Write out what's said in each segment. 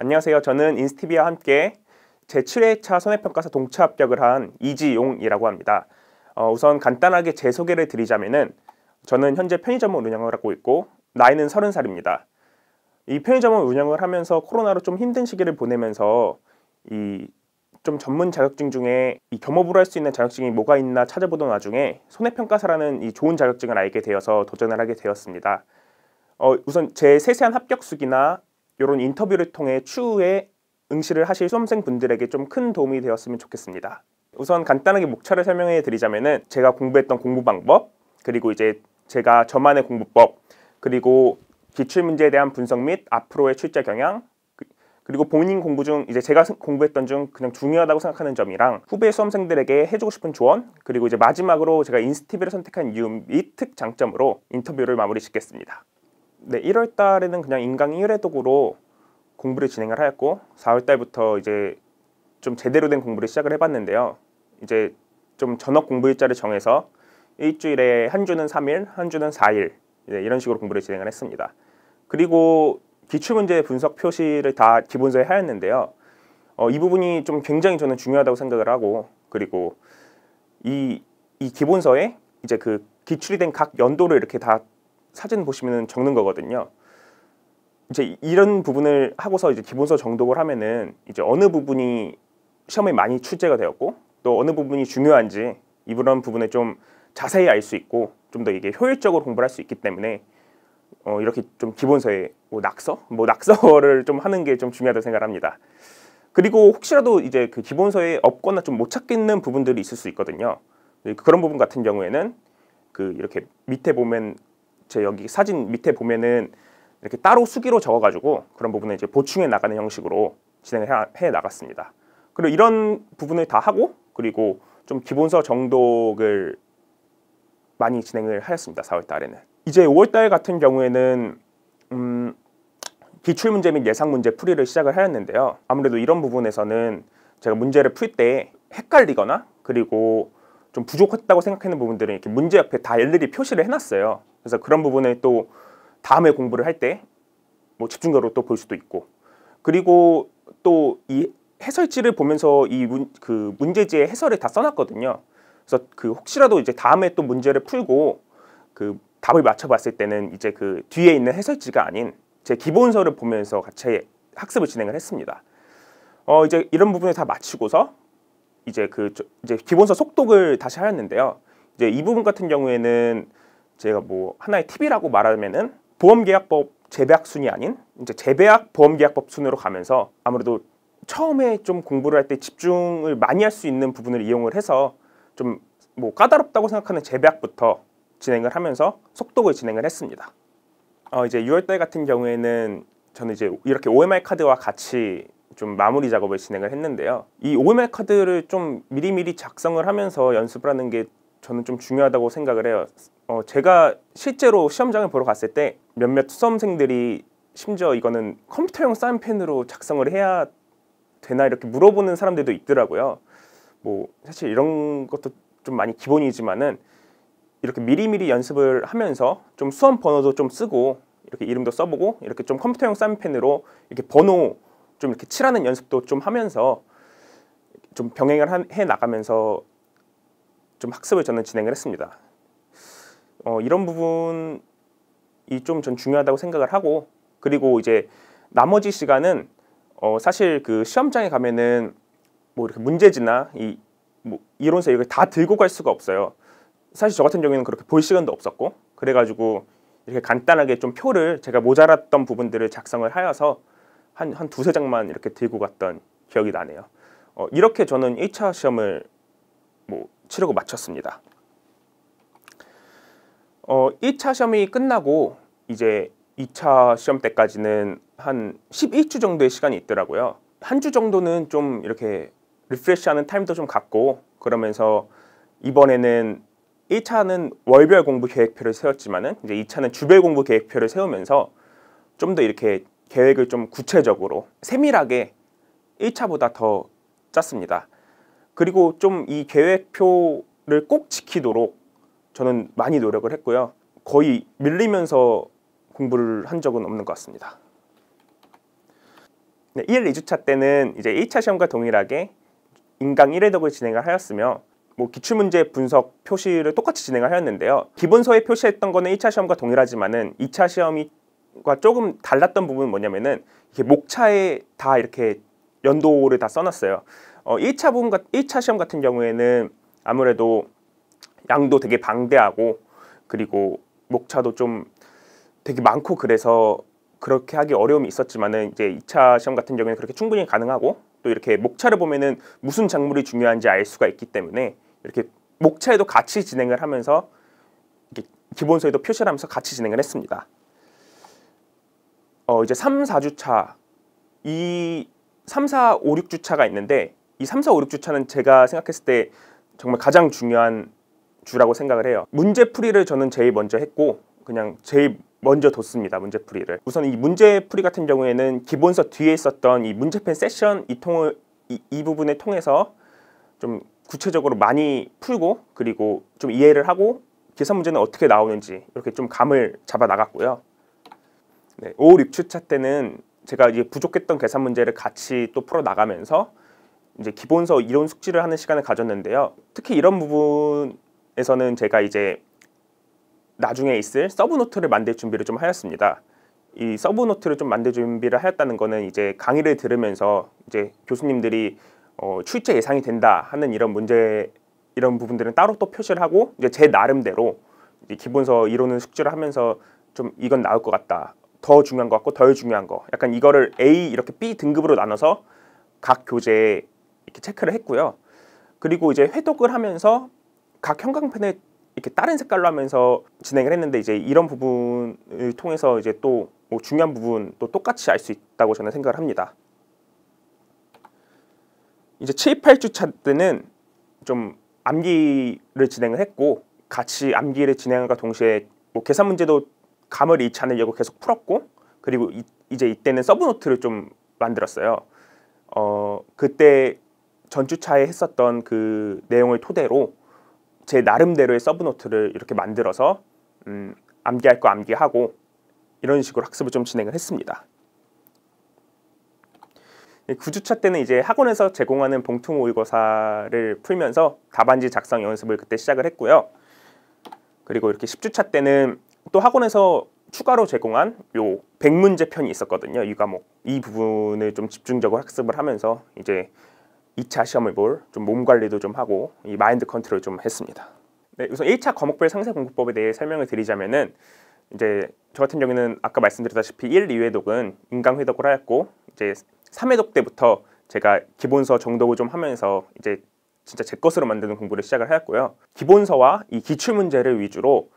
안녕하세요. 저는 인스티비와 함께 제7회차 손해평가사 동차 합격을 한 이지용이라고 합니다. 어, 우선 간단하게 제 소개를 드리자면은 저는 현재 편의점을 운영을 하고 있고 나이는 30살입니다. 이 편의점을 운영을 하면서 코로나로 좀 힘든 시기를 보내면서 이 좀 전문 자격증 중에 이 겸업으로 할 수 있는 자격증이 뭐가 있나 찾아보던 와중에 손해평가사라는 이 좋은 자격증을 알게 되어서 도전을 하게 되었습니다. 어, 우선 제 세세한 합격수기나 이런 인터뷰를 통해 추후에 응시를 하실 수험생분들에게 좀 큰 도움이 되었으면 좋겠습니다. 우선 간단하게 목차를 설명해 드리자면은 제가 공부했던 공부 방법 그리고 이제 제가 저만의 공부법 그리고 기출문제에 대한 분석 및 앞으로의 출제 경향 그, 그리고 본인 공부 중 이제 제가 공부했던 중 그냥 중요하다고 생각하는 점이랑 후배 수험생들에게 해주고 싶은 조언 그리고 이제 마지막으로 제가 인스티비를 선택한 이유 및 특장점으로 인터뷰를 마무리 짓겠습니다. 네, 1월 달에는 그냥 인강 1회독으로 공부를 진행을 하였고 4월 달부터 이제 좀 제대로 된 공부를 시작을 해봤는데요. 이제 좀 전업 공부 일자를 정해서 일주일에 한 주는 3일, 한 주는 4일 이런 식으로 공부를 진행을 했습니다. 그리고 기출문제 분석 표시를 다 기본서에 하였는데요. 어, 이 부분이 좀 굉장히 저는 중요하다고 생각을 하고 그리고 이, 이 기본서에 이제 그 기출이 된 각 연도를 이렇게 다 사진 보시면 적는 거거든요. 이제 이런 부분을 하고서 이제 기본서 정독을 하면은 이제 어느 부분이 시험에 많이 출제가 되었고 또 어느 부분이 중요한지 이런 부분에 좀 자세히 알 수 있고 좀 더 이게 효율적으로 공부할수 있기 때문에 어 이렇게 좀 기본서에 뭐 낙서 뭐 낙서를 좀 하는 게 좀 중요하다고 생각합니다. 그리고 혹시라도 이제 그 기본서에 없거나 좀 못 찾겠는 부분들이 있을 수 있거든요. 그, 그런 부분 같은 경우에는 그 이렇게 밑에 보면 제 여기 사진 밑에 보면은 이렇게 따로 수기로 적어가지고 그런 부분을 이제 보충해 나가는 형식으로 진행을 해, 해 나갔습니다. 그리고 이런 부분을 다 하고 그리고 좀 기본서 정독을 많이 진행을 하였습니다. 4월 달에는. 이제 5월 달 같은 경우에는 음, 기출 문제 및 예상 문제 풀이를 시작을 하였는데요. 아무래도 이런 부분에서는 제가 문제를 풀 때 헷갈리거나 그리고 좀 부족했다고 생각하는 부분들은 이렇게 문제 앞에다 일일이 표시를 해놨어요. 그래서 그런 부분을 또 다음에 공부를 할 때 뭐 집중적으로 또 볼 수도 있고 그리고 또 이 해설지를 보면서 이문그 문제지의 해설을 다 써놨거든요. 그래서 그 혹시라도 이제 다음에 또 문제를 풀고 그 답을 맞춰봤을 때는 이제 그 뒤에 있는 해설지가 아닌 제 기본서를 보면서 같이 학습을 진행을 했습니다. 어 이제 이런 부분을 다 마치고서 이제 그 이제 기본서 속독을 다시 하였는데요. 이제 이 부분 같은 경우에는 제가 뭐 하나의 팁이라고 말하면은 보험계약법 재배학 순이 아닌 이제 재배학 보험계약법 순으로 가면서 아무래도 처음에 좀 공부를 할 때 집중을 많이 할 수 있는 부분을 이용을 해서 좀 뭐 까다롭다고 생각하는 재배학부터 진행을 하면서 속독을 진행을 했습니다. 어 이제 6월달 같은 경우에는 저는 이제 이렇게 OMR 카드와 같이 좀 마무리 작업을 진행을 했는데요. 이 OMR 카드를 좀 미리미리 작성을 하면서 연습을 하는 게 저는 좀 중요하다고 생각을 해요. 어, 제가 실제로 시험장을 보러 갔을 때 몇몇 수험생들이 심지어 이거는 컴퓨터용 사인펜으로 작성을 해야 되나 이렇게 물어보는 사람들도 있더라고요. 뭐 사실 이런 것도 좀 많이 기본이지만은 이렇게 미리미리 연습을 하면서 좀 수험 번호도 좀 쓰고 이렇게 이름도 써보고 이렇게 좀 컴퓨터용 사인펜으로 이렇게 번호 좀 이렇게 칠하는 연습도 좀 하면서 좀 병행을 해 나가면서 좀 학습을 저는 진행을 했습니다. 어, 이런 부분이 좀 전 중요하다고 생각을 하고 그리고 이제 나머지 시간은 어, 사실 그 시험장에 가면은 뭐 이렇게 문제지나 이뭐 이론서 이걸 다 들고 갈 수가 없어요. 사실 저 같은 경우에는 그렇게 볼 시간도 없었고 그래가지고 이렇게 간단하게 좀 표를 제가 모자랐던 부분들을 작성을 하여서 한, 한 두세 장만 이렇게 들고 갔던 기억이 나네요. 어, 이렇게 저는 1차 시험을 뭐 치르고 마쳤습니다. 어, 1차 시험이 끝나고 이제 2차 시험 때까지는 한 11주 정도의 시간이 있더라고요. 한 주 정도는 좀 이렇게 리프레시하는 타임도 좀 갖고 그러면서 이번에는 1차는 월별 공부 계획표를 세웠지만은 이제 2차는 주별 공부 계획표를 세우면서 좀 더 이렇게 계획을 좀 구체적으로 세밀하게 1차보다 더 짰습니다. 그리고 좀 이 계획표를 꼭 지키도록 저는 많이 노력을 했고요. 거의 밀리면서 공부를 한 적은 없는 것 같습니다. 1, 2주차 때는 이제 1차 시험과 동일하게 인강 1회독을 진행을 하였으며 뭐 기출문제 분석 표시를 똑같이 진행을 하였는데요. 기본서에 표시했던 거는 1차 시험과 동일하지만은 2차 시험이 과 조금 달랐던 부분은 뭐냐면은 이게 목차에 다 이렇게 연도를 다 써놨어요. 어, 1차 부분 같, 1차 시험 같은 경우에는 아무래도 양도 되게 방대하고 그리고 목차도 좀 되게 많고 그래서 그렇게 하기 어려움이 있었지만은 이제 2차 시험 같은 경우에는 그렇게 충분히 가능하고 또 이렇게 목차를 보면은 무슨 작물이 중요한지 알 수가 있기 때문에 이렇게 목차에도 같이 진행을 하면서 이렇게 기본서에도 표시를 하면서 같이 진행을 했습니다. 어 이제 3, 4주차 이 3, 4, 5, 6주차가 있는데 이 3, 4, 5, 6주차는 제가 생각했을 때 정말 가장 중요한 주라고 생각을 해요. 문제풀이를 저는 제일 먼저 했고 그냥 제일 먼저 뒀습니다. 문제풀이를. 우선 이 문제풀이 같은 경우에는 기본서 뒤에 있었던 이 문제펜 세션 이 통을 이, 이 부분을 통해서 좀 구체적으로 많이 풀고 그리고 좀 이해를 하고 계산 문제는 어떻게 나오는지 이렇게 좀 감을 잡아 나갔고요. 네, 5, 입출차 때는 제가 이제 부족했던 계산 문제를 같이 또 풀어 나가면서 이제 기본서 이론 숙지를 하는 시간을 가졌는데요. 특히 이런 부분에서는 제가 이제 나중에 있을 서브 노트를 만들 준비를 좀 하였습니다. 이 서브 노트를 좀 만들 준비를 하였다는 거는 이제 강의를 들으면서 이제 교수님들이 어, 출제 예상이 된다 하는 이런 문제 이런 부분들은 따로 또 표시를 하고 이제 제 나름대로 이제 기본서 이론을 숙지를 하면서 좀 이건 나올 것 같다 더 중요한 것 같고 덜 중요한 거 약간 이거를 A 이렇게 B 등급으로 나눠서 각 교재에 이렇게 체크를 했고요. 그리고 이제 회독을 하면서 각형광펜에 이렇게 다른 색깔로 하면서 진행을 했는데 이제 이런 부분을 통해서 이제 또뭐 중요한 부분도 똑같이 알 수 있다고 저는 생각을 합니다. 이제 7, 8주차 때는 좀 암기를 진행을 했고 같이 암기를 진행과 동시에 뭐 계산 문제도 감을 잃지 않는 역을 계속 풀었고 그리고 이, 이제 이때는 서브노트를 좀 만들었어요. 어, 그때 전주차에 했었던 그 내용을 토대로 제 나름대로의 서브노트를 이렇게 만들어서 음, 암기할 거 암기하고 이런 식으로 학습을 좀 진행을 했습니다. 9주차 때는 이제 학원에서 제공하는 봉투 모의고사를 풀면서 답안지 작성 연습을 그때 시작을 했고요. 그리고 이렇게 10주차 때는 또 학원에서 추가로 제공한 요 100문제 편이 있었거든요. 이 과목. 이 부분을 좀 집중적으로 학습을 하면서 이제 2차 시험을 볼 좀 몸 관리도 좀 하고 이 마인드 컨트롤 좀 했습니다. 네, 우선 1차 과목별 상세 공부법에 대해 설명을 드리자면은 이제 저 같은 경우에는 아까 말씀드렸다시피 1, 2회독은 인강 회독을 하였고 이제 3회독 때부터 제가 기본서 정독을 좀 하면서 이제 진짜 제 것으로 만드는 공부를 시작을 하였고요. 기본서와 이 기출 문제를 위주로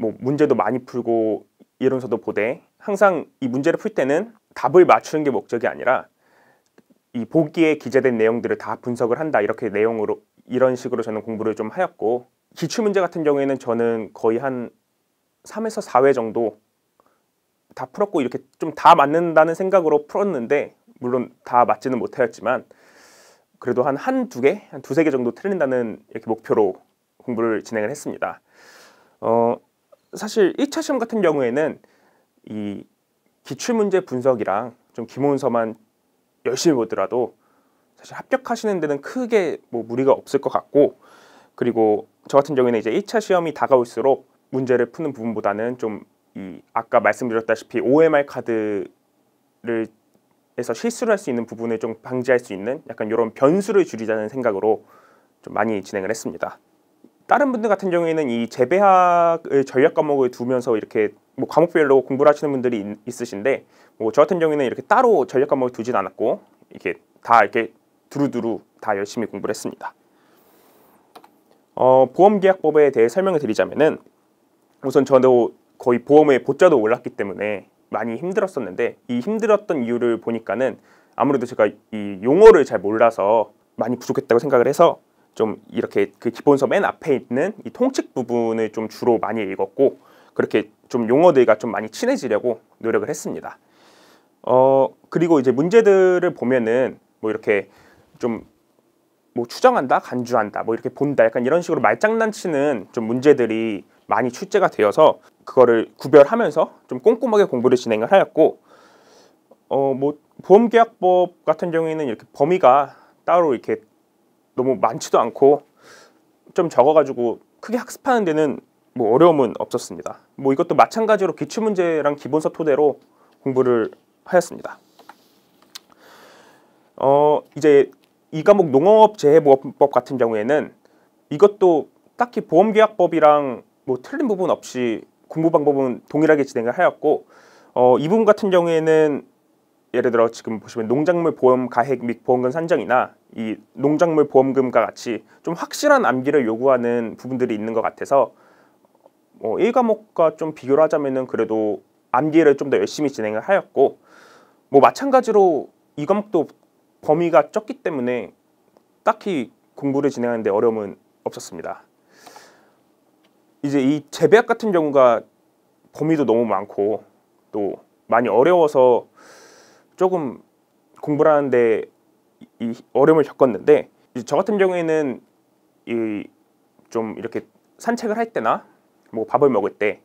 뭐 문제도 많이 풀고 이론서도 보되 항상 이 문제를 풀 때는 답을 맞추는 게 목적이 아니라 이 보기에 기재된 내용들을 다 분석을 한다 이렇게 내용으로 이런 식으로 저는 공부를 좀 하였고 기출 문제 같은 경우에는 저는 거의 한 3에서 4회 정도 다 풀었고 이렇게 좀 다 맞는다는 생각으로 풀었는데 물론 다 맞지는 못하였지만 그래도 한 한 두 개, 한 두 세 개 정도 틀린다는 이렇게 목표로 공부를 진행을 했습니다. 어, 사실 1차 시험 같은 경우에는 이 기출문제 분석이랑 좀 기본서만 열심히 보더라도 사실 합격하시는 데는 크게 뭐 무리가 없을 것 같고 그리고 저 같은 경우에는 이제 1차 시험이 다가올수록 문제를 푸는 부분보다는 좀 이 아까 말씀드렸다시피 OMR 카드를 에서 실수를 할 수 있는 부분을 좀 방지할 수 있는 약간 이런 변수를 줄이자는 생각으로 좀 많이 진행을 했습니다. 다른 분들 같은 경우에는 이재배학의 전략 과목을 두면서 이렇게 뭐 과목별로 공부를 하시는 분들이 있, 으신데 뭐 저 같은 경우에는 이렇게 따로 전략 과목을 두진 않았고 이렇게 다 이렇게 두루두루 다 열심히 공부를 했습니다. 어, 보험계약법에 대해 설명을 드리자면은 우선 저도 거의 보험의 보자도 올랐기 때문에 많이 힘들었었는데 이 힘들었던 이유를 보니까는 아무래도 제가 이 용어를 잘 몰라서 많이 부족했다고 생각을 해서 좀 이렇게 그 기본서 맨 앞에 있는 이 통칙 부분을 좀 주로 많이 읽었고 그렇게 좀 용어들과 좀 많이 친해지려고 노력을 했습니다. 어 그리고 이제 문제들을 보면은 뭐 이렇게 좀 뭐 추정한다, 간주한다, 뭐 이렇게 본다, 약간 이런 식으로 말장난치는 좀 문제들이 많이 출제가 되어서 그거를 구별하면서 좀 꼼꼼하게 공부를 진행을 하였고 어뭐 보험계약법 같은 경우에는 이렇게 범위가 따로 이렇게 너무 많지도 않고 좀 적어가지고 크게 학습하는 데는 뭐 어려움은 없었습니다. 뭐 이것도 마찬가지로 기출 문제랑 기본서 토대로 공부를 하였습니다. 어 이제 이 과목 농업 재해보험법 같은 경우에는 이것도 딱히 보험계약법이랑 뭐 틀린 부분 없이 공부 방법은 동일하게 진행을 하였고 어, 이 부분 같은 경우에는 예를 들어 지금 보시면 농작물 보험 가액 및 보험금 산정이나 이 농작물 보험금과 같이 좀 확실한 암기를 요구하는 부분들이 있는 것 같아서 뭐 어, 1과목과 좀 비교를 하자면은 그래도 암기를 좀 더 열심히 진행을 하였고 뭐 마찬가지로 이 과목도 범위가 적기 때문에 딱히 공부를 진행하는데 어려움은 없었습니다. 이제 이 재배학 같은 경우가 범위도 너무 많고 또 많이 어려워서 조금 공부를 하는데 이 어려움을 겪었는데 이제 저 같은 경우에는 이 좀 이렇게 산책을 할 때나 뭐 밥을 먹을 때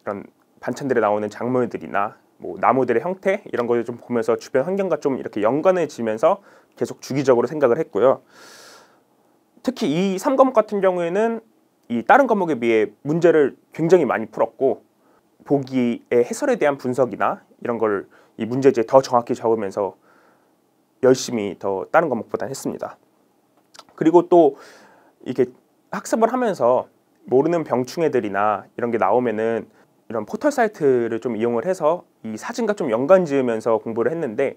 이런 반찬들에 나오는 작물들이나 뭐 나무들의 형태 이런 걸좀 보면서 주변 환경과 좀 이렇게 연관을 지면서 계속 주기적으로 생각을 했고요. 특히 이 삼과목 같은 경우에는 이 다른 과목에 비해 문제를 굉장히 많이 풀었고 보기의 해설에 대한 분석이나 이런 걸이 문제제 더 정확히 잡으면서 열심히 더 다른 과목보다 했습니다. 그리고 또 이게 학습을 하면서 모르는 병충해들이나 이런 게 나오면은 이런 포털 사이트를 좀 이용을 해서 이 사진과 좀 연관 지으면서 공부를 했는데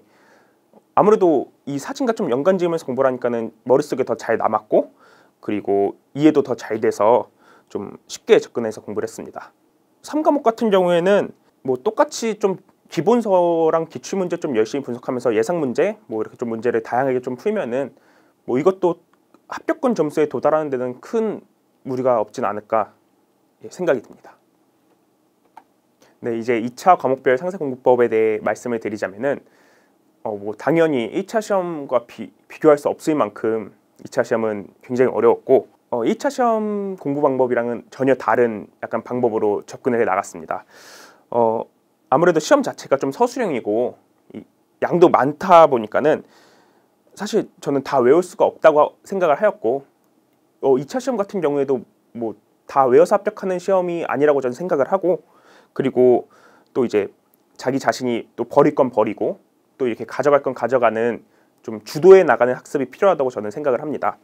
아무래도 이 사진과 좀 연관 지으면서 공부를 하니까는 머릿속에 더 잘 남았고 그리고 이해도 더 잘 돼서 좀 쉽게 접근해서 공부를 했습니다. 3과목 같은 경우에는 뭐 똑같이 좀 기본서랑 기출 문제 좀 열심히 분석하면서 예상 문제 뭐 이렇게 좀 문제를 다양하게 좀 풀면은 뭐 이것도 합격권 점수에 도달하는 데는 큰 무리가 없진 않을까 예, 생각이 듭니다. 네, 이제 2차 과목별 상세 공부법에 대해 말씀을 드리자면은 어 뭐 당연히 1차 시험과 비, 비교할 수 없을 만큼 2차 시험은 굉장히 어려웠고 어, 1차 시험 공부 방법이랑은 전혀 다른 약간 방법으로 접근을 해 나갔습니다. 어, 아무래도 시험 자체가 좀 서술형이고 양도 많다 보니까는 사실 저는 다 외울 수가 없다고 생각을 하였고 어, 2차 시험 같은 경우에도 뭐 다 외워서 합격하는 시험이 아니라고 저는 생각을 하고 그리고 또 이제 자기 자신이 또 버릴 건 버리고 또 이렇게 가져갈 건 가져가는 좀 주도해 나가는 학습이 필요하다고 저는 생각을 합니다.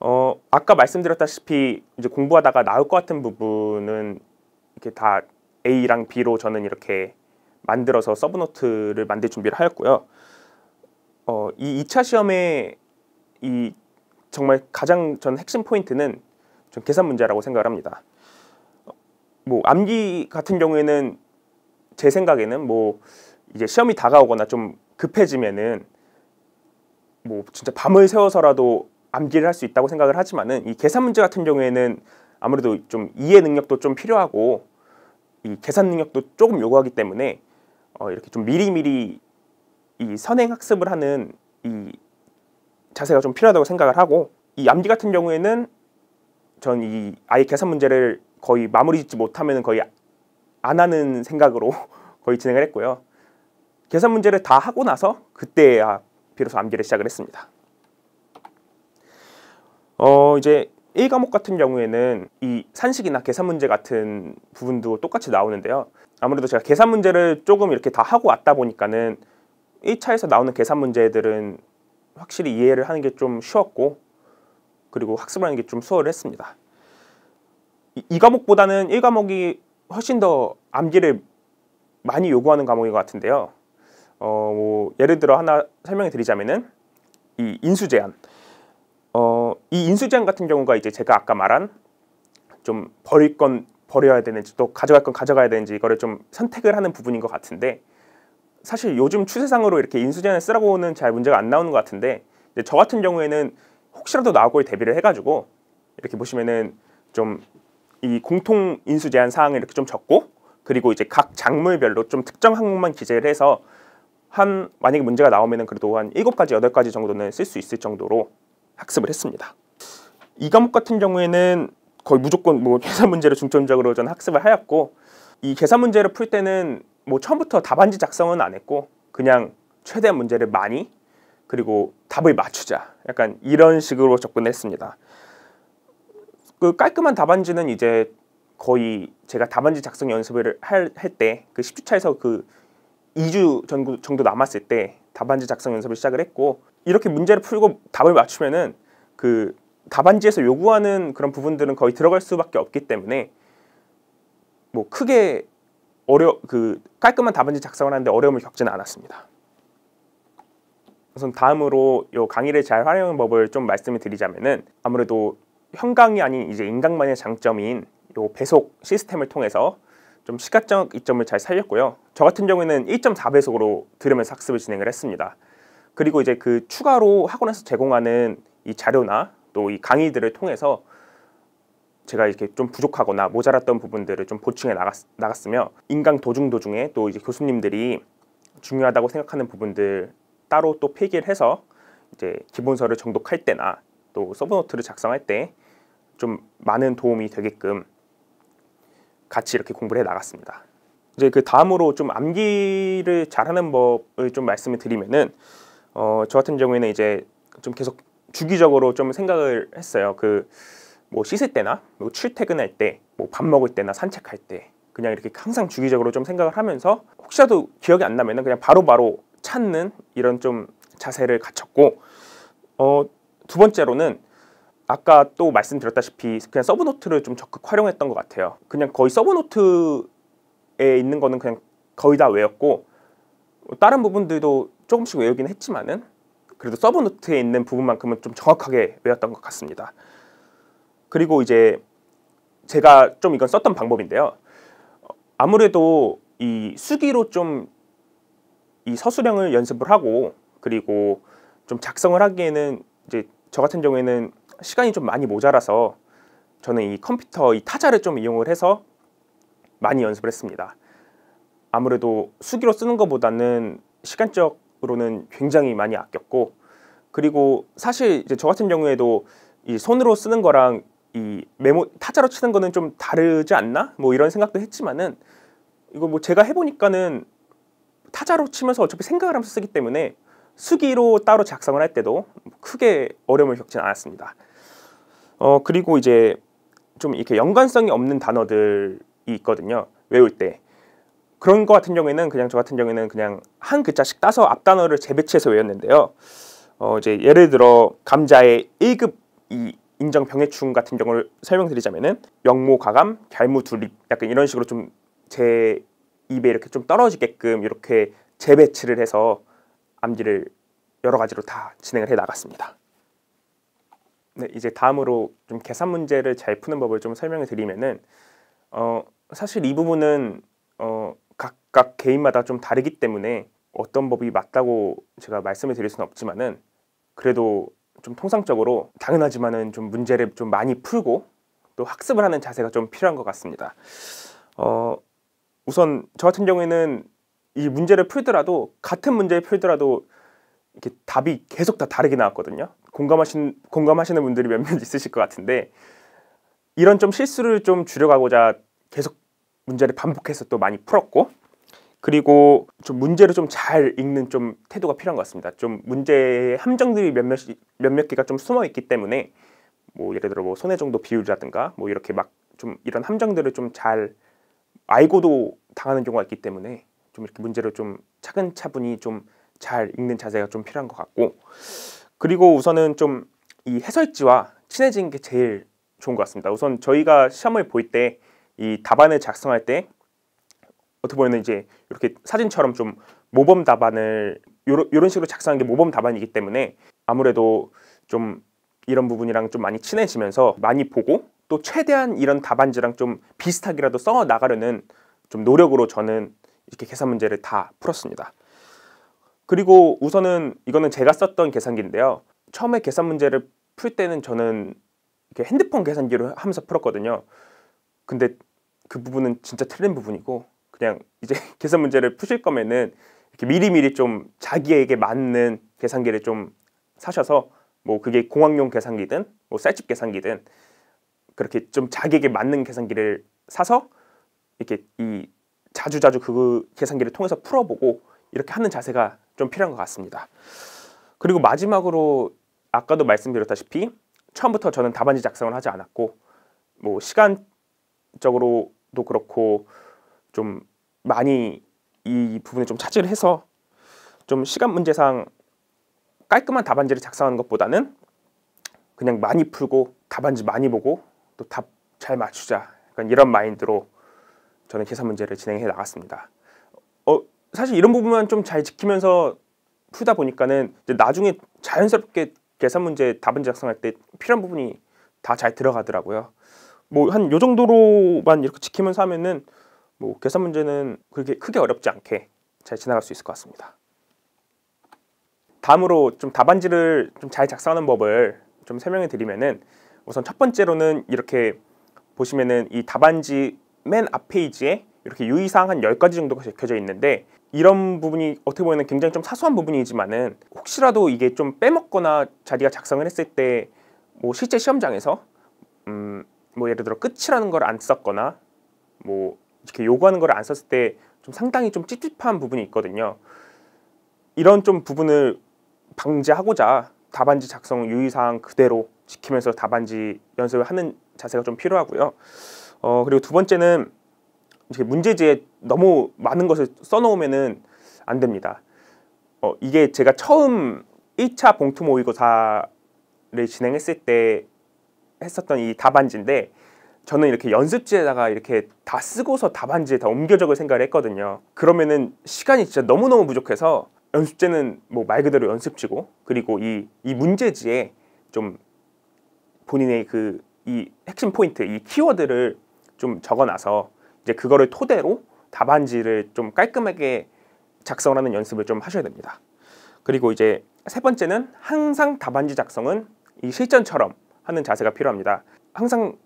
어, 아까 말씀드렸다시피 이제 공부하다가 나올 것 같은 부분은 이렇게 다 A랑 B로 저는 이렇게 만들어서 서브노트를 만들 준비를 하였고요. 어, 이 2차 시험의 이 정말 가장 전 핵심 포인트는 전 계산 문제라고 생각을 합니다. 뭐 암기 같은 경우에는 제 생각에는 뭐 이제 시험이 다가오거나 좀 급해지면은 뭐 진짜 밤을 새워서라도 암기를 할 수 있다고 생각을 하지만은 이 계산 문제 같은 경우에는 아무래도 좀 이해 능력도 좀 필요하고 이 계산 능력도 조금 요구하기 때문에 어, 이렇게 좀 미리미리 이 선행 학습을 하는 이 자세가 좀 필요하다고 생각을 하고 이 암기 같은 경우에는 전 이 아예 계산 문제를 거의 마무리 짓지 못하면 거의 안 하는 생각으로 거의 진행을 했고요. 계산 문제를 다 하고 나서 그때야 비로소 암기를 시작을 했습니다. 어 이제 1 과목 같은 경우에는 이 산식이나 계산 문제 같은 부분도 똑같이 나오는데요. 아무래도 제가 계산 문제를 조금 이렇게 다 하고 왔다 보니까는 1차에서 나오는 계산 문제들은 확실히 이해를 하는 게 좀 쉬웠고 그리고 학습하는 게 좀 수월했습니다. 이, 과목보다는 1과목이 훨씬 더 암기를 많이 요구하는 과목인 것 같은데요. 어, 뭐 예를 들어 하나 설명해 드리자면은 이 인수 제한. 어, 이 인수제한 같은 경우가 이제 제가 아까 말한 좀 버릴 건 버려야 되는지 또 가져갈 건 가져가야 되는지 이거를 좀 선택을 하는 부분인 것 같은데 사실 요즘 추세상으로 이렇게 인수제한을 쓰라고는 잘 문제가 안 나오는 것 같은데 저 같은 경우에는 혹시라도 나오고에 대비를 해가지고 이렇게 보시면은 좀 이 공통 인수제한 사항을 이렇게 좀 적고 그리고 이제 각 작물별로 좀 특정 항목만 기재를 해서 한 만약에 문제가 나오면은 그래도 한 일곱 가지 여덟 가지 정도는 쓸 수 있을 정도로 학습을 했습니다. 이 과목 같은 경우에는 거의 무조건 뭐 계산 문제를 중점적으로 저는 학습을 하였고 이 계산 문제를 풀 때는 뭐 처음부터 답안지 작성은 안 했고 그냥 최대한 문제를 많이 그리고 답을 맞추자 약간 이런 식으로 접근했습니다. 그 깔끔한 답안지는 이제 거의 제가 답안지 작성 연습을 할 때 그 10주차에서 그 2주 그 정도 남았을 때 답안지 작성 연습을 시작을 했고 이렇게 문제를 풀고 답을 맞추면은 그 답안지에서 요구하는 그런 부분들은 거의 들어갈 수밖에 없기 때문에 뭐 크게 어려 그 깔끔한 답안지 작성을 하는데 어려움을 겪지는 않았습니다. 우선 다음으로 요 강의를 잘 활용하는 법을 좀 말씀을 드리자면은 아무래도 현강이 아닌 이제 인강만의 장점인 요 배속 시스템을 통해서 좀 시각적 이점을 잘 살렸고요. 저 같은 경우에는 1.4배속으로 들으면서 학습을 진행을 했습니다. 그리고 이제 그 추가로 학원에서 제공하는 이 자료나 또 이 강의들을 통해서 제가 이렇게 좀 부족하거나 모자랐던 부분들을 좀 보충해 나갔, 나갔으며 인강 도중 도중에 또 이제 교수님들이 중요하다고 생각하는 부분들 따로 또폐기를 해서 이제 기본서를 정독할 때나 또 서브노트를 작성할 때 좀 많은 도움이 되게끔 같이 이렇게 공부를 해 나갔습니다. 이제 그 다음으로 좀 암기를 잘하는 법을 좀 말씀을 드리면은 어, 저 같은 경우에는 이제 좀 계속 주기적으로 좀 생각을 했어요. 그 뭐 씻을 때나 뭐 출퇴근할 때, 뭐 밥 먹을 때나 산책할 때 그냥 이렇게 항상 주기적으로 좀 생각을 하면서 혹시라도 기억이 안 나면은 그냥 바로바로 바로 찾는 이런 좀 자세를 갖췄고 어, 두 번째로는 아까 또 말씀드렸다시피 그냥 서브노트를 좀 적극 활용했던 것 같아요. 그냥 거의 서브노트에 있는 거는 그냥 거의 다 외웠고 뭐 다른 부분들도 조금씩 외우긴 했지만은 그래도 서브 노트에 있는 부분만큼은 좀 정확하게 외웠던 것 같습니다. 그리고 이제 제가 좀 이건 썼던 방법인데요. 아무래도 이 수기로 좀 이 서술형을 연습을 하고 그리고 좀 작성을 하기에는 이제 저 같은 경우에는 시간이 좀 많이 모자라서 저는 이 컴퓨터 이 타자를 좀 이용을 해서 많이 연습을 했습니다. 아무래도 수기로 쓰는 것보다는 시간적 으로는 굉장히 많이 아꼈고 그리고 사실 이제 저 같은 경우에도 이 손으로 쓰는 거랑 이 메모 타자로 치는 거는 좀 다르지 않나 뭐 이런 생각도 했지만은 이거 뭐 제가 해보니까는 타자로 치면서 어차피 생각을 하면서 쓰기 때문에 수기로 따로 작성을 할 때도 크게 어려움을 겪진 않았습니다. 어 그리고 이제 좀 이렇게 연관성이 없는 단어들이 있거든요. 외울 때 그런 거 같은 경우에는 그냥 저 같은 경우에는 그냥 한 글자씩 따서 앞 단어를 재배치해서 외웠는데요. 어 이제 예를 들어 감자의 1급 이 인정 병해충 같은 경우를 설명드리자면은 영모 가감 결무 두립 약간 이런 식으로 좀 제 입에 이렇게 좀 떨어지게끔 이렇게 재배치를 해서 암기를 여러 가지로 다 진행을 해 나갔습니다. 네, 이제 다음으로 좀 계산 문제를 잘 푸는 법을 좀 설명해 드리면은 어 사실 이 부분은 어 각각 개인마다 좀 다르기 때문에 어떤 법이 맞다고 제가 말씀을 드릴 수는 없지만은 그래도 좀 통상적으로 당연하지만은 좀 문제를 좀 많이 풀고 또 학습을 하는 자세가 좀 필요한 것 같습니다. 어, 우선 저 같은 경우에는 이 문제를 풀더라도 같은 문제를 풀더라도 이렇게 답이 계속 다 다르게 나왔거든요. 공감하신 공감하시는 분들이 몇몇 있으실 것 같은데 이런 좀 실수를 좀 줄여가고자 계속 문제를 반복해서 또 많이 풀었고 그리고 좀 문제를 좀 잘 읽는 좀 태도가 필요한 것 같습니다. 좀 문제의 함정들이 몇몇 몇몇 개가 좀 숨어 있기 때문에 뭐 예를 들어 뭐 손해 정도 비율이라든가 뭐 이렇게 막 좀 이런 함정들을 좀 잘 알고도 당하는 경우가 있기 때문에 좀 이렇게 문제를 좀 차근차분히 좀 잘 읽는 자세가 좀 필요한 것 같고 그리고 우선은 좀 이 해설지와 친해진게 제일 좋은 것 같습니다. 우선 저희가 시험을 볼때 이 답안을 작성할 때 어떻게 보면 이제 이렇게 사진처럼 좀 모범 답안을 요 이런 식으로 작성한 게 모범 답안이기 때문에 아무래도 좀 이런 부분이랑 좀 많이 친해지면서 많이 보고 또 최대한 이런 답안지랑 좀 비슷하게라도 써 나가려는 좀 노력으로 저는 이렇게 계산 문제를 다 풀었습니다. 그리고 우선은 이거는 제가 썼던 계산기인데요. 처음에 계산 문제를 풀 때는 저는 이렇게 핸드폰 계산기로 하면서 풀었거든요. 근데 그 부분은 진짜 틀린 부분이고 그냥 이제 계산 문제를 푸실 거면은 이렇게 미리미리 좀 자기에게 맞는 계산기를 좀 사셔서 뭐 그게 공학용 계산기든 뭐 쌀집 계산기든 그렇게 좀 자기에게 맞는 계산기를 사서 이렇게 이 자주자주 그 계산기를 통해서 풀어보고 이렇게 하는 자세가 좀 필요한 것 같습니다. 그리고 마지막으로 아까도 말씀드렸다시피 처음부터 저는 답안지 작성을 하지 않았고 뭐 시간적으로 도 그렇고 좀 많이 이 부분에 좀 차지를 해서 좀 시간 문제상 깔끔한 답안지를 작성하는 것보다는 그냥 많이 풀고 답안지 많이 보고 또 답 잘 맞추자 그러 이런 마인드로 저는 계산 문제를 진행해 나갔습니다. 어, 사실 이런 부분만 좀 잘 지키면서 풀다 보니까는 나중에 자연스럽게 계산 문제 답안지 작성할 때 필요한 부분이 다 잘 들어가더라고요. 뭐한요 정도로만 이렇게 지키면서 하면은 뭐 계산 문제는 그렇게 크게 어렵지 않게 잘 지나갈 수 있을 것 같습니다. 다음으로 좀 답안지를 좀 잘 작성하는 법을 좀 설명해 드리면은 우선 첫 번째로는 이렇게 보시면은 이 답안지 맨 앞 페이지에 이렇게 유의사항 한 10가지 정도가 적혀져 있는데 이런 부분이 어떻게 보면 굉장히 좀 사소한 부분이지만은 혹시라도 이게 좀 빼먹거나 자기가 작성을 했을 때 뭐 실제 시험장에서 음뭐 예를 들어 끝이라는 걸 안 썼거나 뭐 이렇게 요구하는 걸 안 썼을 때 좀 상당히 좀 찝찝한 부분이 있거든요. 이런 좀 부분을 방지하고자 답안지 작성 유의사항 그대로 지키면서 답안지 연습을 하는 자세가 좀 필요하고요. 어, 그리고 두 번째는 이렇게 문제지에 너무 많은 것을 써놓으면 안 됩니다. 어, 이게 제가 처음 1차 봉투 모의고사를 진행했을 때 했었던 이 답안지인데 저는 이렇게 연습지에다가 이렇게 다 쓰고서 답안지에 다 옮겨 적을 생각을 했거든요. 그러면은 시간이 진짜 너무너무 부족해서 연습제는뭐 말 그대로 연습치고 그리고 이, 이 문제지에 좀 본인의 그 이 핵심 포인트, 이 키워드를 좀 적어놔서 이제 그거를 토대로 답안지를 좀 깔끔하게 작성하는 연습을 좀 하셔야 됩니다. 그리고 이제 세 번째는 항상 답안지 작성은 이 실전처럼 하는 자세가 필요합니다. 항상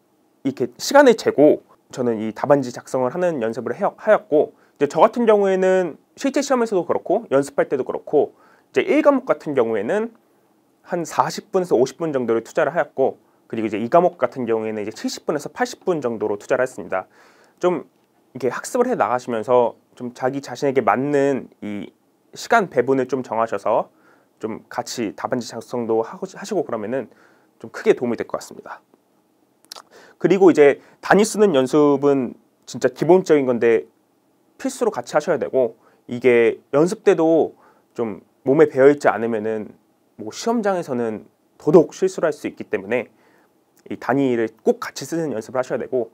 이렇게 시간을 재고 저는 이 답안지 작성을 하는 연습을 하였고 이제 저 같은 경우에는 실제 시험에서도 그렇고 연습할 때도 그렇고 이제 1과목 같은 경우에는 한 40분에서 50분 정도를 투자를 하였고 그리고 이제 2과목 같은 경우에는 이제 70분에서 80분 정도로 투자를 했습니다. 좀 이렇게 학습을 해 나가시면서 좀 자기 자신에게 맞는 이 시간 배분을 좀 정하셔서 좀 같이 답안지 작성도 하시고 그러면은 좀 크게 도움이 될 것 같습니다. 그리고 이제 단위 쓰는 연습은 진짜 기본적인 건데 필수로 같이 하셔야 되고 이게 연습 때도 좀 몸에 배어 있지 않으면은 뭐 시험장에서는 더더욱 실수를 할 수 있기 때문에 이 단위를 꼭 같이 쓰는 연습을 하셔야 되고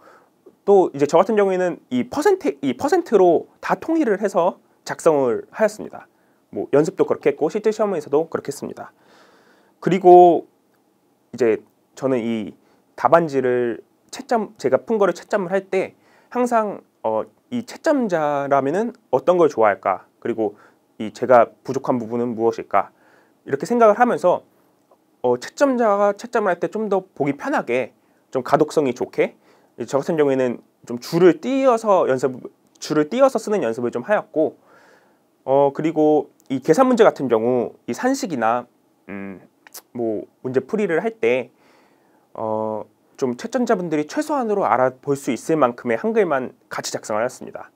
또 이제 저 같은 경우에는 이 퍼센트 이 퍼센트로 다 통일을 해서 작성을 하였습니다. 뭐 연습도 그렇게 했고 실제 시험에서도 그렇게 했습니다. 그리고 이제 저는 이 답안지를 채점 제가 푼 거를 채점을 할 때 항상 어, 이 채점자라면은 어떤 걸 좋아할까 그리고 이 제가 부족한 부분은 무엇일까 이렇게 생각을 하면서 어, 채점자가 채점을 할 때 좀 더 보기 편하게 좀 가독성이 좋게 저 같은 경우에는 좀 줄을 띄어서 연습 줄을 띄어서 쓰는 연습을 좀 하였고 어 그리고 이 계산 문제 같은 경우 이 산식이나 음뭐 문제 풀이를 할때 어, 좀 채점자분들이 최소한으로 알아볼 수 있을 만큼의 한글만 같이 작성을 했습니다.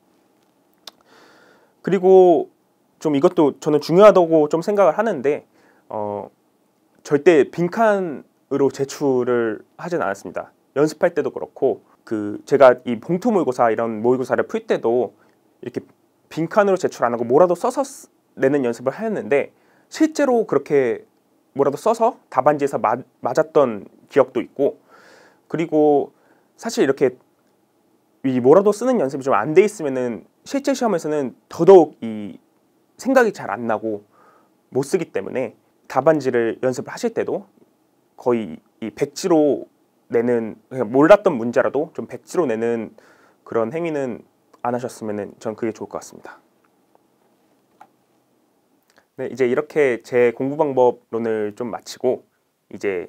그리고 좀 이것도 저는 중요하다고 좀 생각을 하는데 어, 절대 빈칸으로 제출을 하진 않았습니다. 연습할 때도 그렇고 그 제가 이 봉투 모의고사 이런 모의고사를 풀 때도 이렇게 빈칸으로 제출 안 하고 뭐라도 써서 내는 연습을 했는데 실제로 그렇게 뭐라도 써서 답안지에서 맞, 맞았던 기억도 있고 그리고 사실 이렇게 이 뭐라도 쓰는 연습이 좀 안 돼 있으면은 실제 시험에서는 더더욱 이 생각이 잘 안 나고 못 쓰기 때문에 답안지를 연습을 하실 때도 거의 이 백지로 내는 그러니까 몰랐던 문제라도 좀 백지로 내는 그런 행위는 안 하셨으면은 전 그게 좋을 것 같습니다. 네, 이제 이렇게 제 공부 방법론을 좀 마치고 이제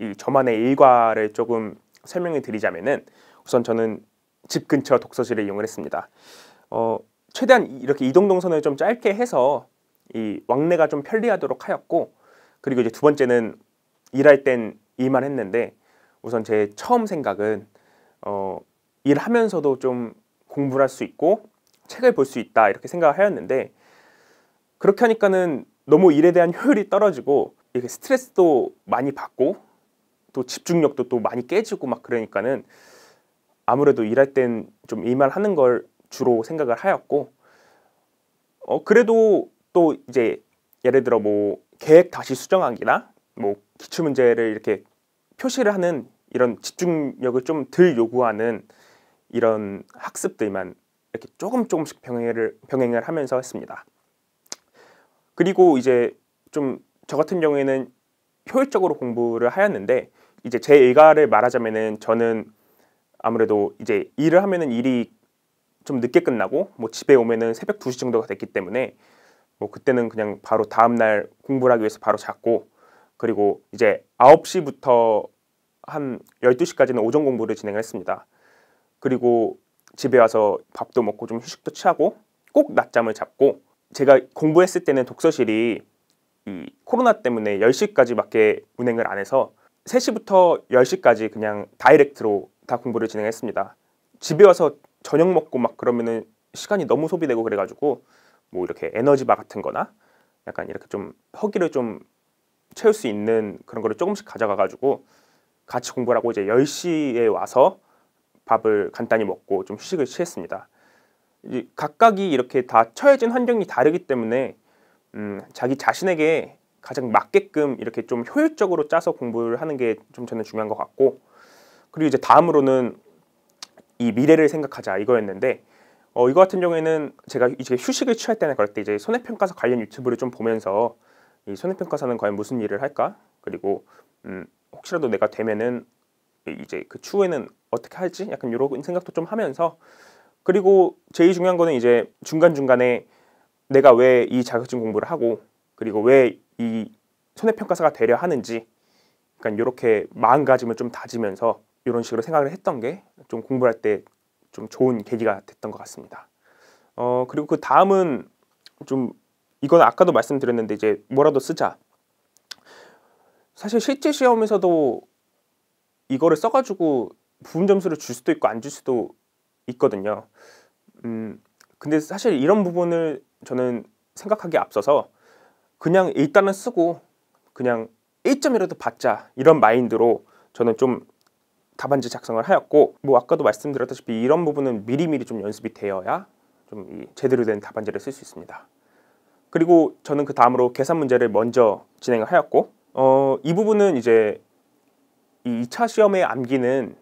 이 저만의 일과를 조금 설명해 드리자면은 우선 저는 집 근처 독서실을 이용을 했습니다. 어, 최대한 이렇게 이동 동선을 좀 짧게 해서 이 왕래가 좀 편리하도록 하였고 그리고 이제 두 번째는 일할 땐 일만 했는데 우선 제 처음 생각은 어, 일하면서도 좀 공부를 할 수 있고 책을 볼 수 있다 이렇게 생각을 하였는데 그렇게 하니까는 너무 일에 대한 효율이 떨어지고 이게 스트레스도 많이 받고 또 집중력도 또 많이 깨지고 막 그러니까는 아무래도 일할 땐좀 일만 하는 걸 주로 생각을 하였고 어 그래도 또 이제 예를 들어 뭐 계획 다시 수정하기나 뭐 기출 문제를 이렇게 표시를 하는 이런 집중력을 좀 덜 요구하는 이런 학습들만 이렇게 조금 조금씩 병행을 병행을 하면서 했습니다. 그리고 이제 좀 저 같은 경우에는 효율적으로 공부를 하였는데 이제 제 일과를 말하자면은 저는 아무래도 이제 일을 하면은 일이 좀 늦게 끝나고 뭐 집에 오면은 새벽 두 시 정도가 됐기 때문에 뭐 그때는 그냥 바로 다음 날 공부를 하기 위해서 바로 잤고 그리고 이제 아홉 시부터한 열두 시까지는 오전 공부를 진행을 했습니다. 그리고 집에 와서 밥도 먹고 좀 휴식도 취하고 꼭 낮잠을 잡고 제가 공부했을 때는 독서실이 이 코로나 때문에 10시까지밖에 운행을 안 해서 3시부터 10시까지 그냥 다이렉트로 다 공부를 진행했습니다. 집에 와서 저녁 먹고 막 그러면은 시간이 너무 소비되고 그래가지고 뭐 이렇게 에너지바 같은 거나 약간 이렇게 좀 허기를 좀 채울 수 있는 그런 거를 조금씩 가져가가지고 같이 공부를 하고 이제 10시에 와서 밥을 간단히 먹고 좀 휴식을 취했습니다. 이제 각각이 이렇게 다 처해진 환경이 다르기 때문에 음, 자기 자신에게 가장 맞게끔 이렇게 좀 효율적으로 짜서 공부를 하는 게 좀 저는 중요한 것 같고 그리고 이제 다음으로는 이 미래를 생각하자 이거였는데 어, 이거 같은 경우에는 제가 이제 휴식을 취할 때나 그럴 때 이제 손해평가사 관련 유튜브를 좀 보면서 이 손해평가사는 과연 무슨 일을 할까 그리고 음, 혹시라도 내가 되면은 이제 그 추후에는 어떻게 할지 약간 이런 생각도 좀 하면서 그리고 제일 중요한 거는 이제 중간중간에 내가 왜 이 자격증 공부를 하고 그리고 왜 이 손해평가사가 되려 하는지 그러니까 이렇게 마음가짐을 좀 다지면서 이런 식으로 생각을 했던 게 좀 공부할 때 좀 좋은 계기가 됐던 것 같습니다. 어 그리고 그 다음은 좀 이건 아까도 말씀드렸는데 이제 뭐라도 쓰자. 사실 실제 시험에서도 이거를 써가지고 부분 점수를 줄 수도 있고 안 줄 수도 있거든요. 음, 근데 사실 이런 부분을 저는 생각하기 앞서서 그냥 일단은 쓰고 그냥 1점이라도 받자 이런 마인드로 저는 좀 답안지 작성을 하였고 뭐 아까도 말씀드렸다시피 이런 부분은 미리미리 좀 연습이 되어야 좀 제대로 된 답안지를 쓸 수 있습니다. 그리고 저는 그 다음으로 계산 문제를 먼저 진행을 하였고 어, 이 부분은 이제 이 2차 시험에 암기는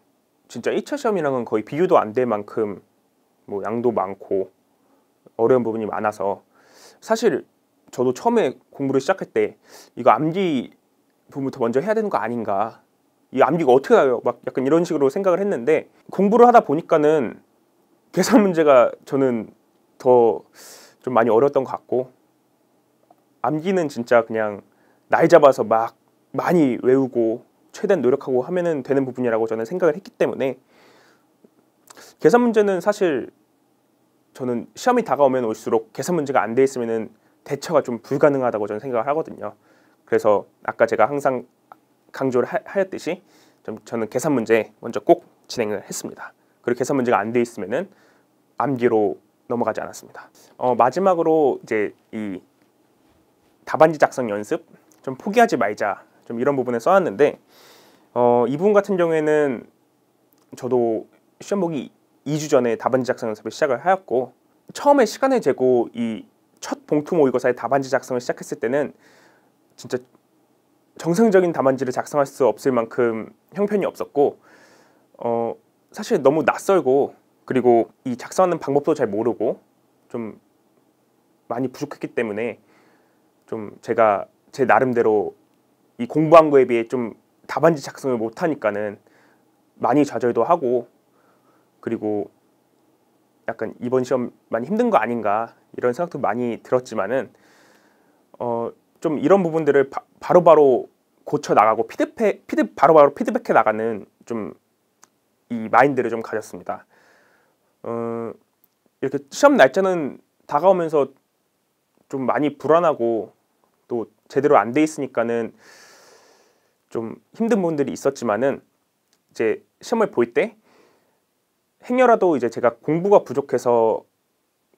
진짜 1차 시험이랑은 거의 비교도 안 될 만큼 뭐 양도 많고 어려운 부분이 많아서 사실 저도 처음에 공부를 시작할 때 이거 암기 부분부터 먼저 해야 되는 거 아닌가 이 암기가 어떻게 가요? 막 약간 이런 식으로 생각을 했는데 공부를 하다 보니까는 계산 문제가 저는 더 좀 많이 어려웠던 것 같고 암기는 진짜 그냥 날 잡아서 막 많이 외우고 최대한 노력하고 하면 되는 부분이라고 저는 생각을 했기 때문에 계산 문제는 사실 저는 시험이 다가오면 올수록 계산 문제가 안 돼있으면 대처가 좀 불가능하다고 저는 생각을 하거든요. 그래서 아까 제가 항상 강조를 하, 하였듯이 좀 저는 계산 문제 먼저 꼭 진행을 했습니다. 그리고 계산 문제가 안 돼있으면 암기로 넘어가지 않았습니다. 어, 마지막으로 이제 이 답안지 작성 연습 좀 포기하지 말자 좀 이런 부분에 써왔는데 어, 이분 같은 경우에는 저도 시험 보기 2주 전에 답안지 작성 연습을 시작을 하였고 처음에 시간을 재고 이 첫 봉투 모의고사의 답안지 작성을 시작했을 때는 진짜 정상적인 답안지를 작성할 수 없을 만큼 형편이 없었고 어, 사실 너무 낯설고 그리고 이 작성하는 방법도 잘 모르고 좀 많이 부족했기 때문에 좀 제가 제 나름대로 이 공부한 거에 비해 좀 답안지 작성을 못 하니까는 많이 좌절도 하고 그리고 약간 이번 시험 많이 힘든 거 아닌가 이런 생각도 많이 들었지만은 어 좀 이런 부분들을 바, 로바로 바로 고쳐 나가고 피드백 피드 바로바로 바로 피드백해 나가는 좀 이 마인드를 좀 가졌습니다. 어 이렇게 시험 날짜는 다가오면서 좀 많이 불안하고 또 제대로 안 돼 있으니까는 좀 힘든 분들이 있었지만은 이제 시험을 볼 때 행여라도 이제 제가 공부가 부족해서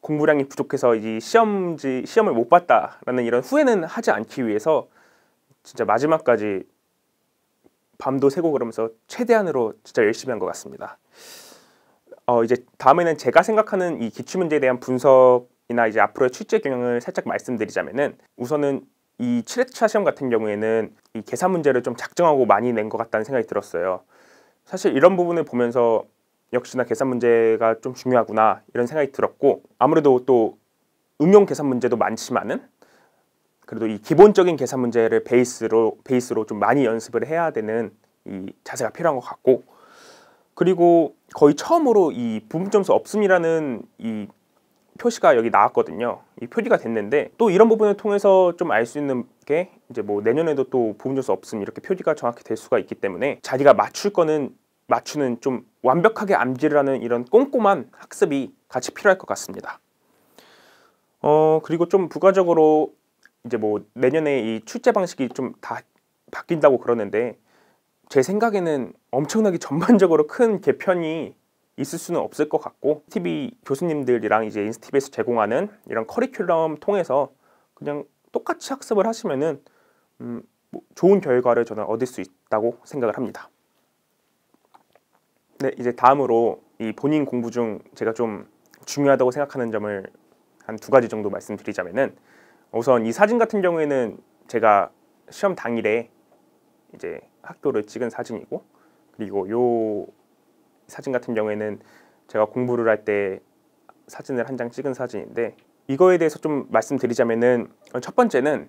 공부량이 부족해서 이 시험지 시험을 못 봤다라는 이런 후회는 하지 않기 위해서 진짜 마지막까지 밤도 새고 그러면서 최대한으로 진짜 열심히 한 것 같습니다. 어 이제 다음에는 제가 생각하는 이 기출 문제에 대한 분석이나 이제 앞으로의 출제 경향을 살짝 말씀드리자면은 우선은 이 7회차 시험 같은 경우에는 이 계산 문제를 좀 작정하고 많이 낸 것 같다는 생각이 들었어요. 사실 이런 부분을 보면서 역시나 계산 문제가 좀 중요하구나 이런 생각이 들었고 아무래도 또 응용 계산 문제도 많지만은 그래도 이 기본적인 계산 문제를 베이스로 베이스로 좀 많이 연습을 해야 되는 이 자세가 필요한 것 같고 그리고 거의 처음으로 이 부분점수 없음이라는 이 표시가 여기 나왔거든요. 이 표기가 됐는데 또 이런 부분을 통해서 좀 알 수 있는 게 이제 뭐 내년에도 또 보험조사 없음 이렇게 표기가 정확히 될 수가 있기 때문에 자기가 맞출 거는 맞추는 좀 완벽하게 암기를 하는 이런 꼼꼼한 학습이 같이 필요할 것 같습니다. 어 그리고 좀 부가적으로 이제 뭐 내년에 이 출제 방식이 좀 다 바뀐다고 그러는데 제 생각에는 엄청나게 전반적으로 큰 개편이 있을 수는 없을 것 같고 TV 교수님들이랑 이제 인스티비에서 제공하는 이런 커리큘럼 통해서 그냥 똑같이 학습을 하시면은 음, 뭐 좋은 결과를 저는 얻을 수 있다고 생각을 합니다. 네, 이제 다음으로 이 본인 공부 중 제가 좀 중요하다고 생각하는 점을 한 두 가지 정도 말씀드리자면은 우선 이 사진 같은 경우에는 제가 시험 당일에 이제 학교를 찍은 사진이고 그리고 요 사진 같은 경우에는 제가 공부를 할 때 사진을 한 장 찍은 사진인데 이거에 대해서 좀 말씀드리자면은 첫 번째는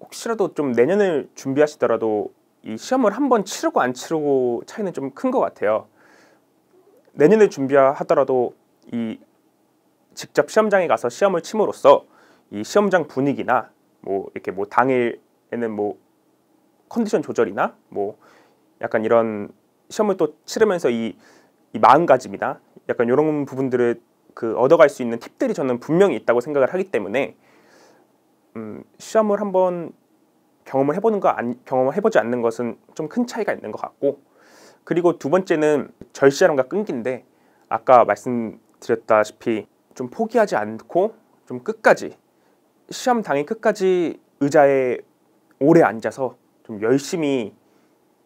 혹시라도 좀 내년을 준비하시더라도 이 시험을 한 번 치르고 안 치르고 차이는 좀 큰 것 같아요. 내년을 준비하더라도 이 직접 시험장에 가서 시험을 침으로써 이 시험장 분위기나 뭐 이렇게 뭐 당일에는 뭐 컨디션 조절이나 뭐 약간 이런 시험을 또 치르면서 이, 이 마음가짐이나 약간 이런 부분들을 그 얻어갈 수 있는 팁들이 저는 분명히 있다고 생각을 하기 때문에 음, 시험을 한번 경험을 해보는 거 아니, 경험을 해보지 않는 것은 좀 큰 차이가 있는 것 같고 그리고 두 번째는 절실함과 끈기인데 아까 말씀드렸다시피 좀 포기하지 않고 좀 끝까지 시험 당일 끝까지 의자에 오래 앉아서 좀 열심히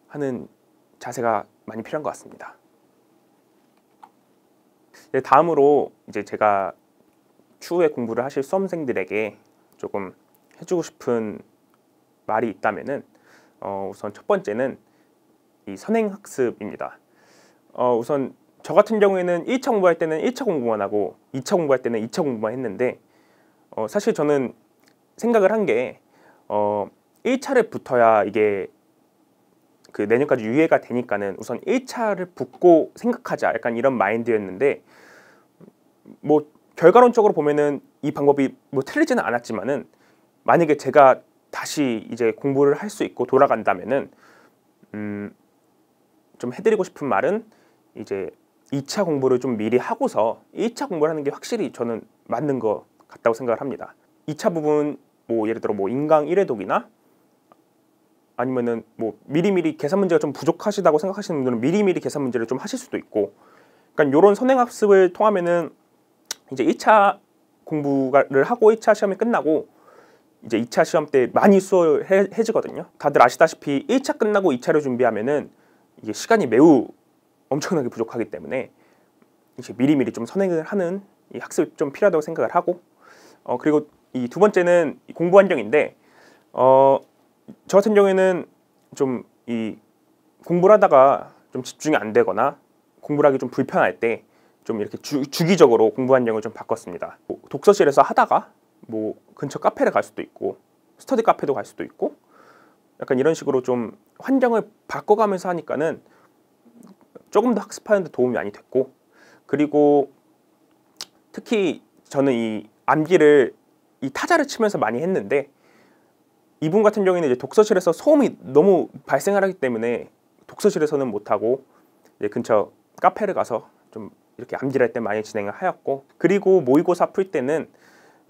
하는 자세가 많이 필요한 것 같습니다. 네, 다음으로 이제 제가 추후에 공부를 하실 수험생들에게 조금 해주고 싶은 말이 있다면은 어, 우선 첫 번째는 이 선행학습입니다. 어, 우선 저 같은 경우에는 1차 공부할 때는 1차 공부만 하고 2차 공부할 때는 2차 공부만 했는데 어, 사실 저는 생각을 한게 어, 1차를 붙어야 이게 그 내년까지 유예가 되니까는 우선 1차를 붙고 생각하자 약간 이런 마인드였는데 뭐 결과론적으로 보면은 이 방법이 뭐 틀리지는 않았지만은 만약에 제가 다시 이제 공부를 할 수 있고 돌아간다면은 음 좀 해드리고 싶은 말은 이제 2차 공부를 좀 미리 하고서 1차 공부를 하는 게 확실히 저는 맞는 것 같다고 생각을 합니다. 2차 부분 뭐 예를 들어 뭐 인강 1회독이나 아니면은 뭐 미리미리 계산 문제가 좀 부족하시다고 생각하시는 분들은 미리미리 계산 문제를 좀 하실 수도 있고 그러니까 요런 선행학습을 통하면은 이제 1차 공부를 하고 1차 시험이 끝나고 이제 2차 시험 때 많이 수월해지거든요. 다들 아시다시피 1차 끝나고 2차를 준비하면은 이게 시간이 매우 엄청나게 부족하기 때문에 이제 미리미리 좀 선행을 하는 이 학습이 좀 필요하다고 생각을 하고 어 그리고 이 두 번째는 공부 환경인데 어저 같은 경우에는 좀 이 공부를 하다가 좀 집중이 안 되거나 공부를 하기 좀 불편할 때 좀 이렇게 주, 기적으로 공부 환경을 좀 바꿨습니다. 뭐 독서실에서 하다가 뭐 근처 카페를 갈 수도 있고 스터디 카페도 갈 수도 있고 약간 이런 식으로 좀 환경을 바꿔가면서 하니까는 조금 더 학습하는 데 도움이 많이 됐고 그리고 특히 저는 이 암기를 이 타자를 치면서 많이 했는데 이분 같은 경우에는 이제 독서실에서 소음이 너무 발생을 하기 때문에 독서실에서는 못하고 이제 근처 카페를 가서 좀 이렇게 암기할 때 많이 진행을 하였고 그리고 모의고사 풀 때는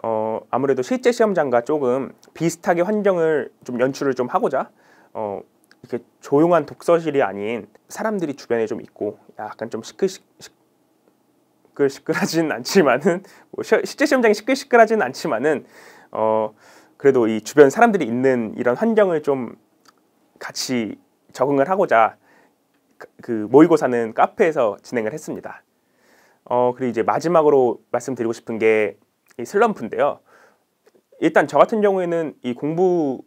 어 아무래도 실제 시험장과 조금 비슷하게 환경을 좀 연출을 좀 하고자 어 이렇게 조용한 독서실이 아닌 사람들이 주변에 좀 있고 약간 좀 시끌시, 시끌시끌하진 않지만은 뭐 실제 시험장이 시끌시끌하진 않지만은 어 그래도 이 주변 사람들이 있는 이런 환경을 좀 같이 적응을 하고자 그, 그 모의고사는 카페에서 진행을 했습니다. 어, 그리고 이제 마지막으로 말씀드리고 싶은 게 이 슬럼프인데요. 일단 저 같은 경우에는 이 공부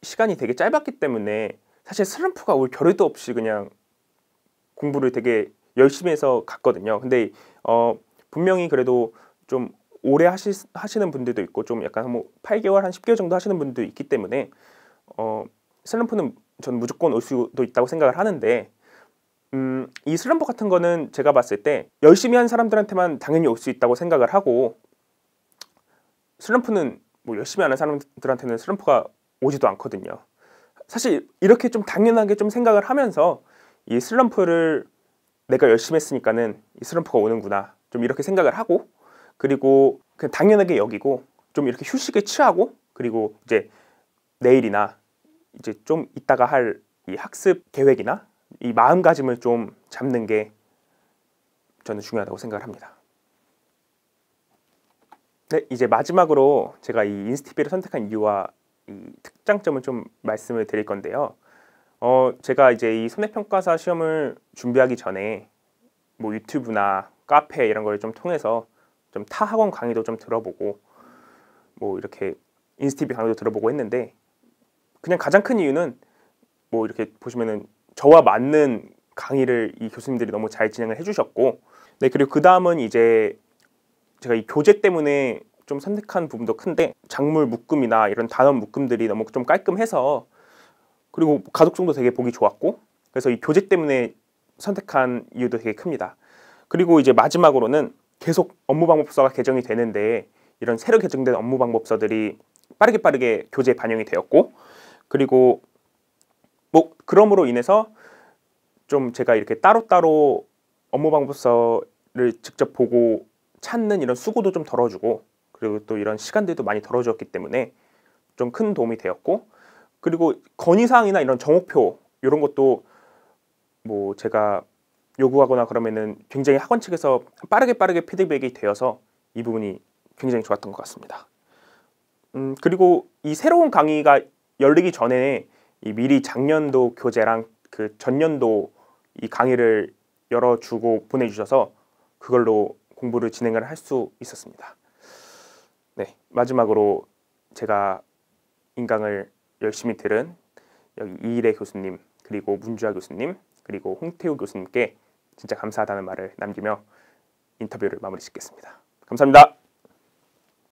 시간이 되게 짧았기 때문에 사실 슬럼프가 올 겨를도 없이 그냥 공부를 되게 열심히 해서 갔거든요. 근데 어, 분명히 그래도 좀 오래 하시, 하시는 분들도 있고 좀 약간 뭐 8개월 한 10개월 정도 하시는 분들도 있기 때문에 어, 슬럼프는 전 무조건 올 수도 있다고 생각을 하는데 음, 이 슬럼프 같은 거는 제가 봤을 때 열심히 한 사람들한테만 당연히 올 수 있다고 생각을 하고 슬럼프는 뭐 열심히 하는 사람들한테는 슬럼프가 오지도 않거든요. 사실 이렇게 좀 당연하게 좀 생각을 하면서 이 슬럼프를 내가 열심히 했으니까는 이 슬럼프가 오는구나 좀 이렇게 생각을 하고 그리고 그냥 당연하게 여기고 좀 이렇게 휴식에 취하고 그리고 이제 내일이나 이제 좀 이따가 할 이 학습 계획이나 이 마음가짐을 좀 잡는 게 저는 중요하다고 생각을 합니다. 네, 이제 마지막으로 제가 이 인스티비를 선택한 이유와 이 특장점을 좀 말씀을 드릴 건데요. 어, 제가 이제 이 손해평가사 시험을 준비하기 전에 뭐 유튜브나 카페 이런 걸 좀 통해서 좀타 학원 강의도 좀 들어보고 뭐 이렇게 인스티비 강의도 들어보고 했는데 그냥 가장 큰 이유는 뭐 이렇게 보시면은 저와 맞는 강의를 이 교수님들이 너무 잘 진행을 해주셨고 네 그리고 그 다음은 이제 제가 이 교재 때문에 좀 선택한 부분도 큰데 작물 묶음이나 이런 단원 묶음들이 너무 좀 깔끔해서 그리고 가독성도 되게 보기 좋았고 그래서 이 교재 때문에 선택한 이유도 되게 큽니다. 그리고 이제 마지막으로는 계속 업무방법서가 개정이 되는데 이런 새로 개정된 업무방법서들이 빠르게 빠르게 교재에 반영이 되었고 그리고 뭐 그럼으로 인해서 좀 제가 이렇게 따로따로 업무방법서를 직접 보고 찾는 이런 수고도 좀 덜어주고 그리고 또 이런 시간들도 많이 덜어주었기 때문에 좀 큰 도움이 되었고 그리고 건의사항이나 이런 정목표 이런 것도 뭐 제가 요구하거나 그러면은 굉장히 학원 측에서 빠르게 빠르게 피드백이 되어서 이 부분이 굉장히 좋았던 것 같습니다. 음, 그리고 이 새로운 강의가 열리기 전에 이 미리 작년도 교재랑 그 전년도 이 강의를 열어주고 보내주셔서 그걸로 공부를 진행을 할 수 있었습니다. 네, 마지막으로 제가 인강을 열심히 들은 여기 이일혜 교수님 그리고 문주아 교수님 그리고 홍태우 교수님께 진짜 감사하다는 말을 남기며 인터뷰를 마무리 짓겠습니다. 감사합니다.